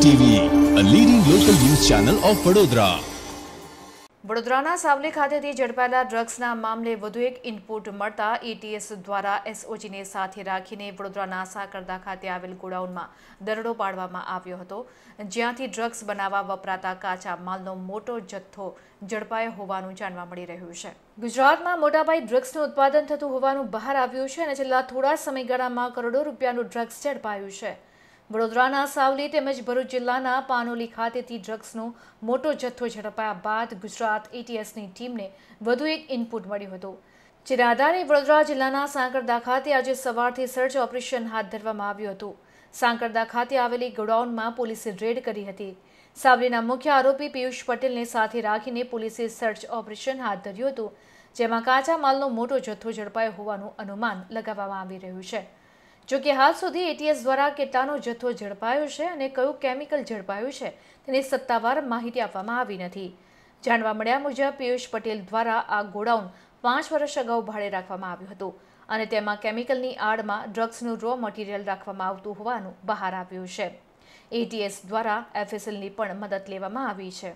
TV a leading local news channel of Vadodara વડોદરાના સાવલી ખાતેથી ઝડપાયેલા ડ્રગ્સના મામલે વધુ એક ઇનપુટ મળતા એટીએસ e દ્વારા એસઓજીને સાથે રાખીને વડોદરાના સાકરદા ખાતે આવેલ ગોડાઉનમાં દરડો પાડવામાં આવ્યો હતો જ્યાંથી ડ્રગ્સ બનાવવા વપરાતા કાચા માલનો મોટો જથ્થો ઝડપાયો હોવાનું જાણવા મળી રહ્યું છે ગુજરાતમાં મોટાભાઈ ડ્રગ્સનું ઉત્પાદન થતું હોવાનું બહાર આવ્યું છે અને છેલ્લા થોડા સમયગાળામાં કરોડો રૂપિયાનું ડ્રગ્સ ઝડપાયું છે વડોદરાના સાવલી તેમજ ભરૂચ જિલ્લાના પાનોલી ખાતેથી ડ્રગ્સનો મોટો જથ્થો ઝડપાયા બાદ ગુજરાત એટીએસની ટીમને વધુ એક ઇનપુટ મળ્યું હતું જેના આધારે વડોદરા જિલ્લાના સાંકરદા ખાતે આજે સવારથી સર્ચ ઓપરેશન હાથ ધરવામાં આવ્યું હતું સાંકરદા ખાતે આવેલી ગોડાઉનમાં પોલીસે રેડ કરી હતી સાવલીના મુખ્ય આરોપી પિયુષ પટેલને સાથે રાખીને પોલીસે સર્ચ ઓપરેશન હાથ ધર્યું હતું જેમાં કાચા માલનો મોટો જથ્થો ઝડપાયો હોવાનું અનુમાન લગાવવામાં આવી રહ્યું છે જો કે હાલ સુધી એટીએસ દ્વારા કેટલાનો જથ્થો ઝડપાયો છે અને કયું કેમિકલ ઝડપાયું છે તેની સત્તાવાર માહિતી આપવામાં આવી નથી જાણવા મળ્યા મુજબ પિયુષ પટેલ દ્વારા આ ગોડાઉન પાંચ વર્ષ અગાઉ ભાડે રાખવામાં આવ્યું હતું અને તેમાં કેમિકલની આડમાં ડ્રગ્સનું રો મટીરિયલ રાખવામાં આવતું હોવાનું બહાર આવ્યું છે એટીએસ દ્વારા એફએસએલની પણ મદદ લેવામાં આવી છે